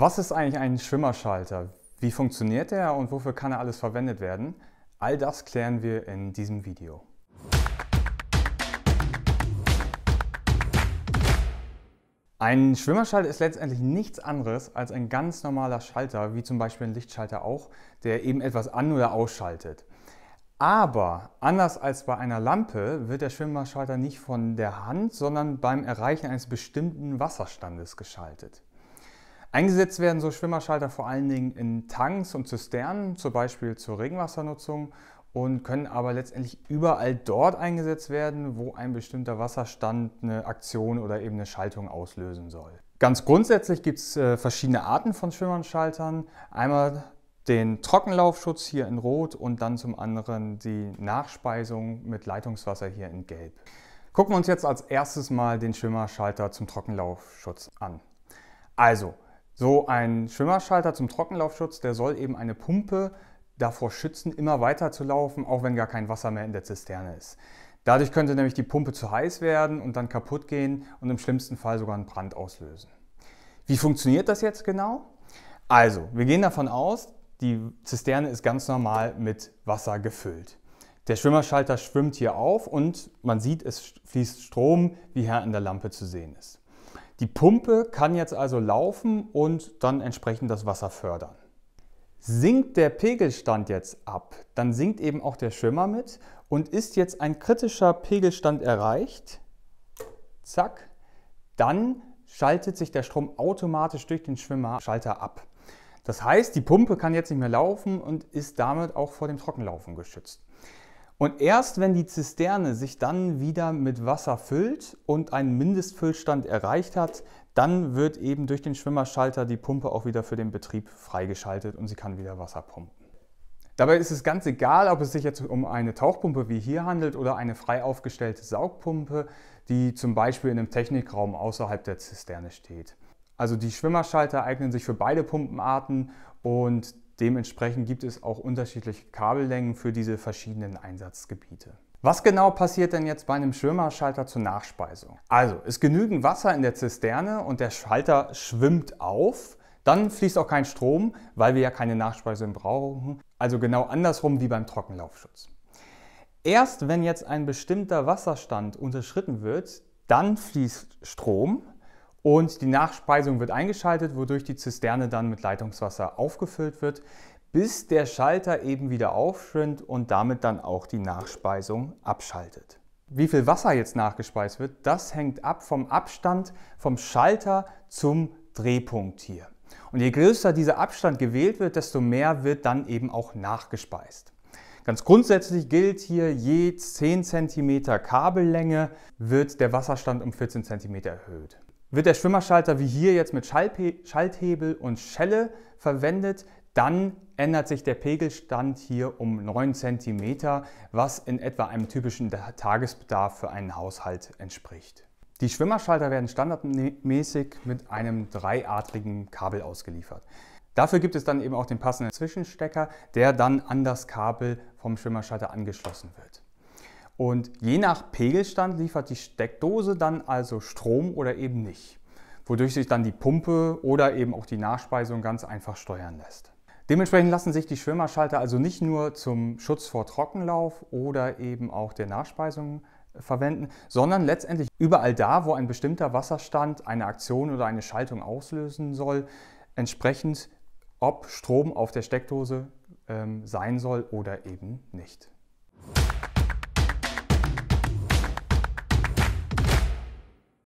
Was ist eigentlich ein Schwimmerschalter? Wie funktioniert er und wofür kann er alles verwendet werden? All das klären wir in diesem Video. Ein Schwimmerschalter ist letztendlich nichts anderes als ein ganz normaler Schalter, wie zum Beispiel ein Lichtschalter auch, der eben etwas an- oder ausschaltet. Aber anders als bei einer Lampe wird der Schwimmerschalter nicht von der Hand, sondern beim Erreichen eines bestimmten Wasserstandes geschaltet. Eingesetzt werden so Schwimmerschalter vor allen Dingen in Tanks und Zisternen, zum Beispiel zur Regenwassernutzung und können aber letztendlich überall dort eingesetzt werden, wo ein bestimmter Wasserstand eine Aktion oder eben eine Schaltung auslösen soll. Ganz grundsätzlich gibt es äh, verschiedene Arten von Schwimmerschaltern. Einmal den Trockenlaufschutz hier in Rot und dann zum anderen die Nachspeisung mit Leitungswasser hier in Gelb. Gucken wir uns jetzt als erstes mal den Schwimmerschalter zum Trockenlaufschutz an. Also, so ein Schwimmerschalter zum Trockenlaufschutz, der soll eben eine Pumpe davor schützen, immer weiter zu laufen, auch wenn gar kein Wasser mehr in der Zisterne ist. Dadurch könnte nämlich die Pumpe zu heiß werden und dann kaputt gehen und im schlimmsten Fall sogar einen Brand auslösen. Wie funktioniert das jetzt genau? Also, wir gehen davon aus, die Zisterne ist ganz normal mit Wasser gefüllt. Der Schwimmerschalter schwimmt hier auf und man sieht, es fließt Strom, wie hier an der Lampe zu sehen ist. Die Pumpe kann jetzt also laufen und dann entsprechend das Wasser fördern. Sinkt der Pegelstand jetzt ab, dann sinkt eben auch der Schwimmer mit und ist jetzt ein kritischer Pegelstand erreicht, zack, dann schaltet sich der Strom automatisch durch den Schwimmerschalter ab. Das heißt, die Pumpe kann jetzt nicht mehr laufen und ist damit auch vor dem Trockenlaufen geschützt. Und erst wenn die Zisterne sich dann wieder mit Wasser füllt und einen Mindestfüllstand erreicht hat, dann wird eben durch den Schwimmerschalter die Pumpe auch wieder für den Betrieb freigeschaltet und sie kann wieder Wasser pumpen. Dabei ist es ganz egal, ob es sich jetzt um eine Tauchpumpe wie hier handelt oder eine frei aufgestellte Saugpumpe, die zum Beispiel in einem Technikraum außerhalb der Zisterne steht. Also die Schwimmerschalter eignen sich für beide Pumpenarten und Dementsprechend gibt es auch unterschiedliche Kabellängen für diese verschiedenen Einsatzgebiete. Was genau passiert denn jetzt bei einem Schwimmerschalter zur Nachspeisung? Also, es genügend Wasser in der Zisterne und der Schalter schwimmt auf. Dann fließt auch kein Strom, weil wir ja keine Nachspeisung brauchen. Also genau andersrum wie beim Trockenlaufschutz. Erst wenn jetzt ein bestimmter Wasserstand unterschritten wird, dann fließt Strom und die Nachspeisung wird eingeschaltet, wodurch die Zisterne dann mit Leitungswasser aufgefüllt wird, bis der Schalter eben wieder aufschwimmt und damit dann auch die Nachspeisung abschaltet. Wie viel Wasser jetzt nachgespeist wird, das hängt ab vom Abstand vom Schalter zum Drehpunkt hier. Und je größer dieser Abstand gewählt wird, desto mehr wird dann eben auch nachgespeist. Ganz grundsätzlich gilt hier, je 10 cm Kabellänge wird der Wasserstand um 14 cm erhöht. Wird der Schwimmerschalter wie hier jetzt mit Schallpe Schalthebel und Schelle verwendet, dann ändert sich der Pegelstand hier um 9 cm, was in etwa einem typischen Tagesbedarf für einen Haushalt entspricht. Die Schwimmerschalter werden standardmäßig mit einem dreiadrigen Kabel ausgeliefert. Dafür gibt es dann eben auch den passenden Zwischenstecker, der dann an das Kabel vom Schwimmerschalter angeschlossen wird. Und je nach Pegelstand liefert die Steckdose dann also Strom oder eben nicht, wodurch sich dann die Pumpe oder eben auch die Nachspeisung ganz einfach steuern lässt. Dementsprechend lassen sich die Schwimmerschalter also nicht nur zum Schutz vor Trockenlauf oder eben auch der Nachspeisung verwenden, sondern letztendlich überall da, wo ein bestimmter Wasserstand eine Aktion oder eine Schaltung auslösen soll, entsprechend ob Strom auf der Steckdose ähm, sein soll oder eben nicht.